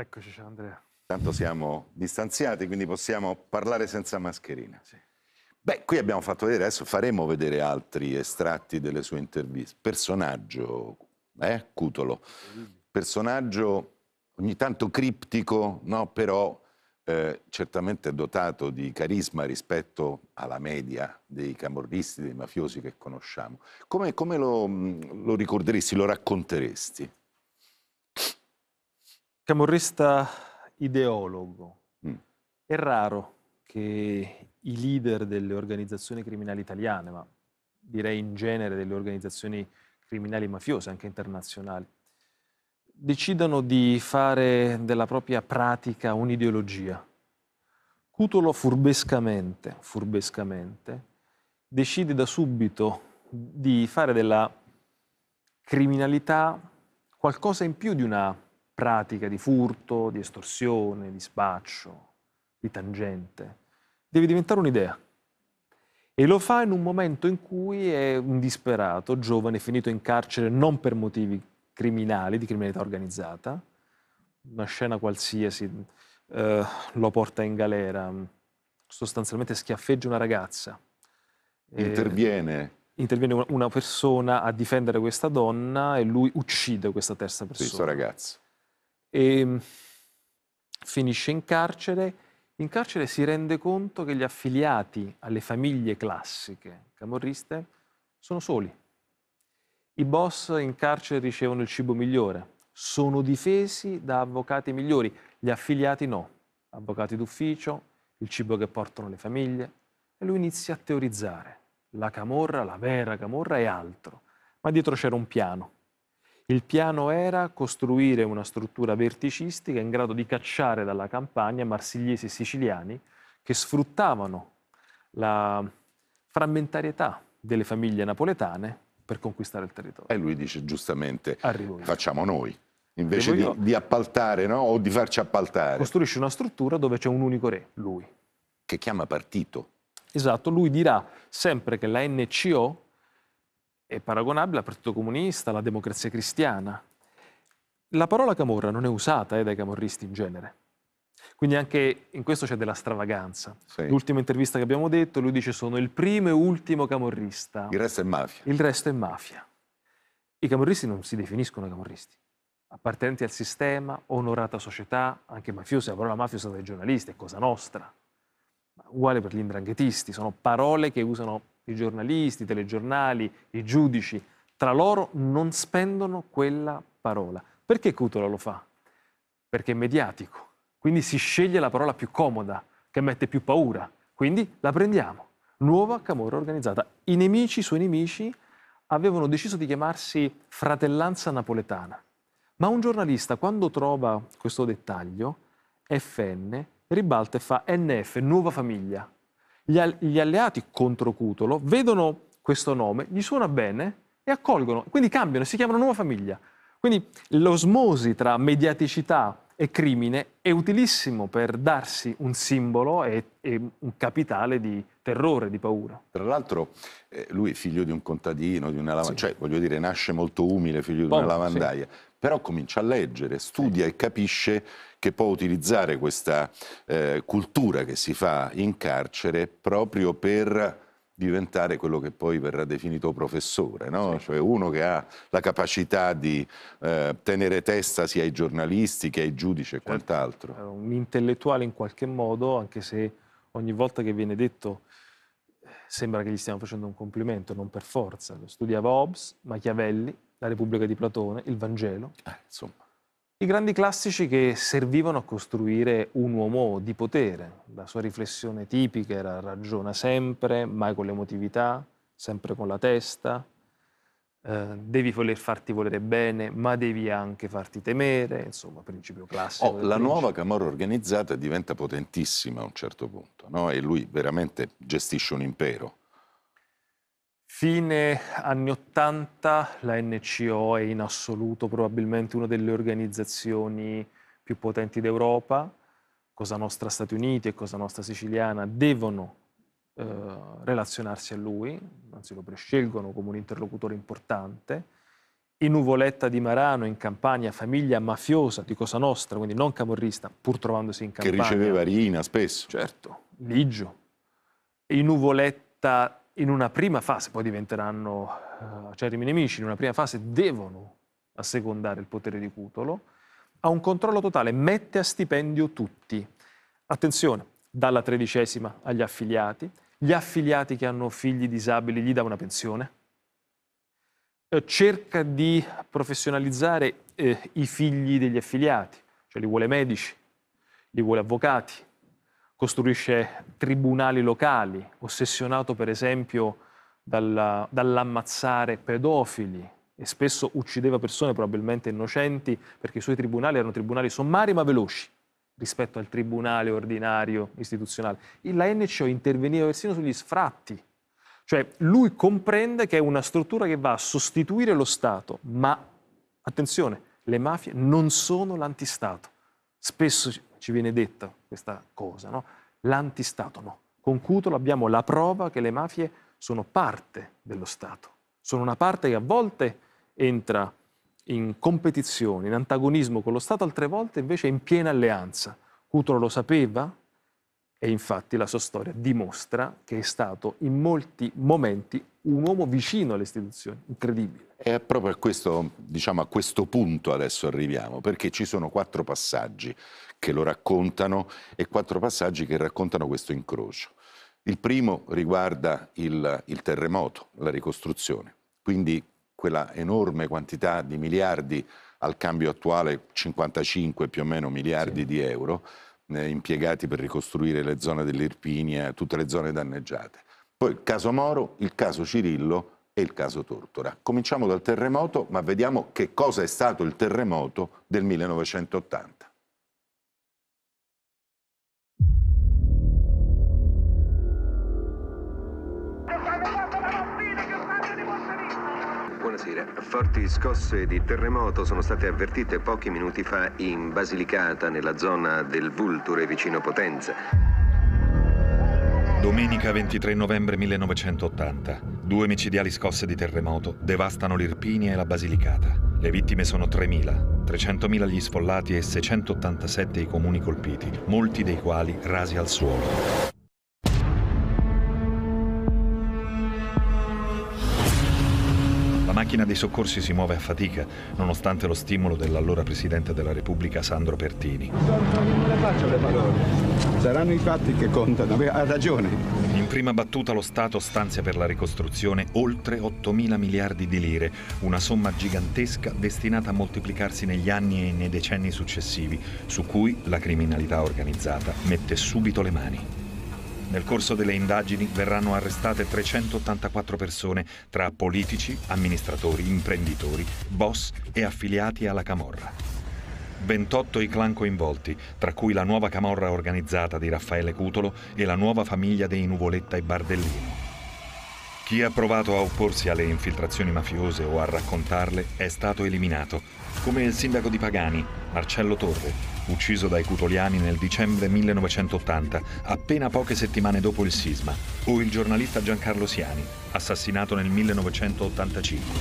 Eccoci, ciao Andrea. Tanto siamo distanziati, quindi possiamo parlare senza mascherina. Sì. Beh, qui abbiamo fatto vedere, adesso faremo vedere altri estratti delle sue interviste. Personaggio, eh, Cutolo. Personaggio ogni tanto criptico, no? però eh, certamente dotato di carisma rispetto alla media dei camorristi, dei mafiosi che conosciamo. Come, come lo, mm, lo ricorderesti, lo racconteresti? camorrista ideologo. Mm. È raro che i leader delle organizzazioni criminali italiane, ma direi in genere delle organizzazioni criminali mafiose, anche internazionali, decidano di fare della propria pratica un'ideologia. Cutolo furbescamente, furbescamente decide da subito di fare della criminalità qualcosa in più di una pratica di furto, di estorsione, di spaccio, di tangente. Deve diventare un'idea. E lo fa in un momento in cui è un disperato, giovane, finito in carcere non per motivi criminali, di criminalità organizzata, una scena qualsiasi eh, lo porta in galera, sostanzialmente schiaffeggia una ragazza. Eh, interviene. interviene una persona a difendere questa donna e lui uccide questa terza persona. Questo ragazzo e ehm, finisce in carcere. In carcere si rende conto che gli affiliati alle famiglie classiche camorriste sono soli. I boss in carcere ricevono il cibo migliore, sono difesi da avvocati migliori, gli affiliati no, avvocati d'ufficio, il cibo che portano le famiglie. E lui inizia a teorizzare. La camorra, la vera camorra è altro. Ma dietro c'era un piano il piano era costruire una struttura verticistica in grado di cacciare dalla campagna marsigliesi e siciliani che sfruttavano la frammentarietà delle famiglie napoletane per conquistare il territorio. E lui dice giustamente, facciamo noi, invece di, di, appaltare no? o di farci appaltare. Costruisce una struttura dove c'è un unico re, lui. Che chiama partito. Esatto, lui dirà sempre che la NCO è paragonabile al Partito Comunista, alla Democrazia Cristiana. La parola Camorra non è usata eh, dai camorristi in genere. Quindi anche in questo c'è della stravaganza. Sì. L'ultima intervista che abbiamo detto, lui dice sono il primo e ultimo camorrista. Il resto è mafia. Il resto è mafia. I camorristi non si definiscono camorristi. Appartenenti al sistema, onorata società, anche mafiosi, la parola mafia usata dai giornalisti, è cosa nostra. Ma uguale per gli indranghetisti, sono parole che usano i giornalisti, i telegiornali, i giudici, tra loro non spendono quella parola. Perché Cutola lo fa? Perché è mediatico, quindi si sceglie la parola più comoda, che mette più paura, quindi la prendiamo. Nuova Camorra organizzata. I nemici, i suoi nemici, avevano deciso di chiamarsi Fratellanza Napoletana. Ma un giornalista, quando trova questo dettaglio, FN ribalta e fa NF, Nuova Famiglia. Gli, alleati contro Cutolo vedono questo nome, gli suona bene e accolgono, quindi cambiano, si chiamano Nuova Famiglia. Quindi l'osmosi tra mediaticità e crimine è utilissimo per darsi un simbolo e, e un capitale di terrore, di paura. Tra l'altro eh, lui è figlio di un contadino, di una lavandaia, sì. cioè voglio dire nasce molto umile, figlio Ponto, di una lavandaia, sì. però comincia a leggere, studia sì. e capisce che può utilizzare questa eh, cultura che si fa in carcere proprio per diventare quello che poi verrà definito professore, no? sì. cioè uno che ha la capacità di eh, tenere testa sia ai giornalisti che ai giudici e certo. quant'altro. Un intellettuale in qualche modo, anche se ogni volta che viene detto eh, sembra che gli stiamo facendo un complimento, non per forza. Lo studiava Hobbes, Machiavelli, la Repubblica di Platone, il Vangelo. Eh, insomma. I grandi classici che servivano a costruire un uomo di potere. La sua riflessione tipica era ragiona sempre, mai con l'emotività, sempre con la testa, eh, devi voler farti volere bene, ma devi anche farti temere, insomma, principio classico. Oh, la principio. nuova Camorra organizzata diventa potentissima a un certo punto, no? e lui veramente gestisce un impero. Fine anni 80 la NCO è in assoluto probabilmente una delle organizzazioni più potenti d'Europa, Cosa Nostra Stati Uniti e Cosa Nostra Siciliana devono eh, relazionarsi a lui, anzi lo prescelgono come un interlocutore importante. In Uvoletta di Marano, in Campania, famiglia mafiosa di Cosa Nostra, quindi non camorrista, pur trovandosi in Campania. Che riceveva Rina spesso. Certo, Ligio. In Uvoletta in una prima fase, poi diventeranno eh, acerrimi nemici, in una prima fase devono assecondare il potere di Cutolo, ha un controllo totale, mette a stipendio tutti. Attenzione, dalla tredicesima agli affiliati, gli affiliati che hanno figli disabili gli dà una pensione, eh, cerca di professionalizzare eh, i figli degli affiliati, cioè li vuole medici, li vuole avvocati, costruisce tribunali locali, ossessionato per esempio dal, dall'ammazzare pedofili e spesso uccideva persone probabilmente innocenti perché i suoi tribunali erano tribunali sommari ma veloci rispetto al tribunale ordinario istituzionale. La NCO interveniva persino sugli sfratti, cioè lui comprende che è una struttura che va a sostituire lo Stato, ma attenzione, le mafie non sono l'antistato. Spesso ci viene detta questa cosa, no? l'antistato no. Con Cutolo abbiamo la prova che le mafie sono parte dello Stato, sono una parte che a volte entra in competizione, in antagonismo con lo Stato, altre volte invece in piena alleanza. Cutolo lo sapeva, e infatti la sua storia dimostra che è stato in molti momenti un uomo vicino alle istituzioni, incredibile. E proprio a questo, diciamo, a questo punto adesso arriviamo, perché ci sono quattro passaggi che lo raccontano e quattro passaggi che raccontano questo incrocio. Il primo riguarda il, il terremoto, la ricostruzione, quindi quella enorme quantità di miliardi, al cambio attuale 55 più o meno miliardi sì. di euro, eh, impiegati per ricostruire le zone dell'Irpinia, tutte le zone danneggiate. Poi il caso Moro, il caso Cirillo e il caso Tortora. Cominciamo dal terremoto, ma vediamo che cosa è stato il terremoto del 1980. Buonasera. Forti scosse di terremoto sono state avvertite pochi minuti fa in Basilicata, nella zona del Vulture vicino Potenza. Domenica 23 novembre 1980. Due micidiali scosse di terremoto devastano l'Irpinia e la Basilicata. Le vittime sono 3.000, 300.000 gli sfollati e 687 i comuni colpiti, molti dei quali rasi al suolo. macchina dei soccorsi si muove a fatica, nonostante lo stimolo dell'allora Presidente della Repubblica Sandro Pertini. Non le faccio le parole, saranno i fatti che contano, ha ragione. In prima battuta lo Stato stanzia per la ricostruzione oltre 8 mila miliardi di lire, una somma gigantesca destinata a moltiplicarsi negli anni e nei decenni successivi, su cui la criminalità organizzata mette subito le mani. Nel corso delle indagini verranno arrestate 384 persone, tra politici, amministratori, imprenditori, boss e affiliati alla Camorra. 28 i clan coinvolti, tra cui la nuova Camorra organizzata di Raffaele Cutolo e la nuova famiglia dei Nuvoletta e Bardellino. Chi ha provato a opporsi alle infiltrazioni mafiose o a raccontarle è stato eliminato, come il sindaco di Pagani, Marcello Torre, ucciso dai cutoliani nel dicembre 1980, appena poche settimane dopo il sisma, o il giornalista Giancarlo Siani, assassinato nel 1985.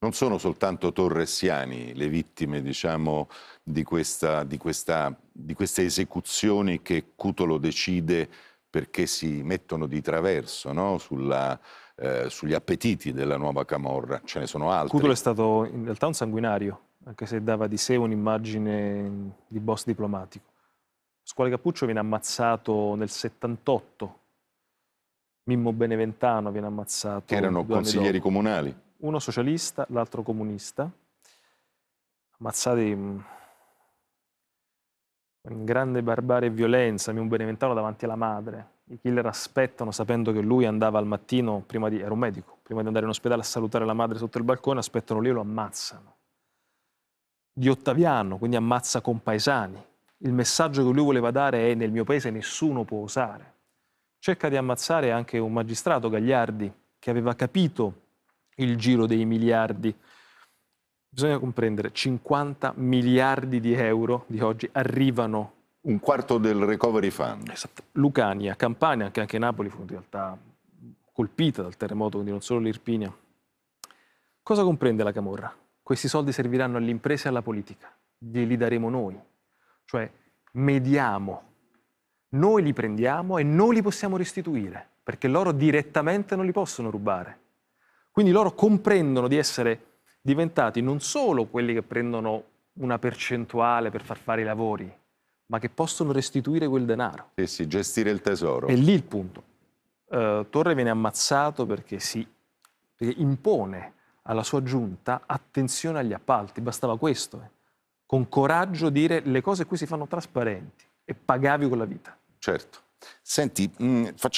Non sono soltanto Torre Siani le vittime diciamo, di, questa, di, questa, di queste esecuzioni che Cutolo decide perché si mettono di traverso no? Sulla, eh, sugli appetiti della nuova Camorra, ce ne sono altri. Cutolo è stato in realtà un sanguinario, anche se dava di sé un'immagine di boss diplomatico. Squale Cappuccio viene ammazzato nel 78, Mimmo Beneventano viene ammazzato. Che erano consiglieri comunali. Uno socialista, l'altro comunista, ammazzati mm, in grande barbarie e violenza, Mimmo Beneventano davanti alla madre. I killer aspettano sapendo che lui andava al mattino, prima di, era un medico, prima di andare in ospedale a salutare la madre sotto il balcone, aspettano lì e lo ammazzano di Ottaviano, quindi ammazza compaesani. Il messaggio che lui voleva dare è nel mio paese nessuno può osare. Cerca di ammazzare anche un magistrato, Gagliardi, che aveva capito il giro dei miliardi. Bisogna comprendere, 50 miliardi di euro di oggi arrivano. Un quarto del recovery fund. Esatto. Lucania, Campania, anche, anche Napoli fu in realtà colpita dal terremoto, quindi non solo l'Irpinia. Cosa comprende la Camorra? questi soldi serviranno alle imprese e alla politica, glieli daremo noi, cioè mediamo, noi li prendiamo e noi li possiamo restituire, perché loro direttamente non li possono rubare. Quindi loro comprendono di essere diventati non solo quelli che prendono una percentuale per far fare i lavori, ma che possono restituire quel denaro. E sì, gestire il tesoro. È lì il punto. Uh, Torre viene ammazzato perché si perché impone alla sua giunta attenzione agli appalti, bastava questo. Eh. Con coraggio dire le cose qui si fanno trasparenti e pagavi con la vita. Certo. Senti, mh, facciamo...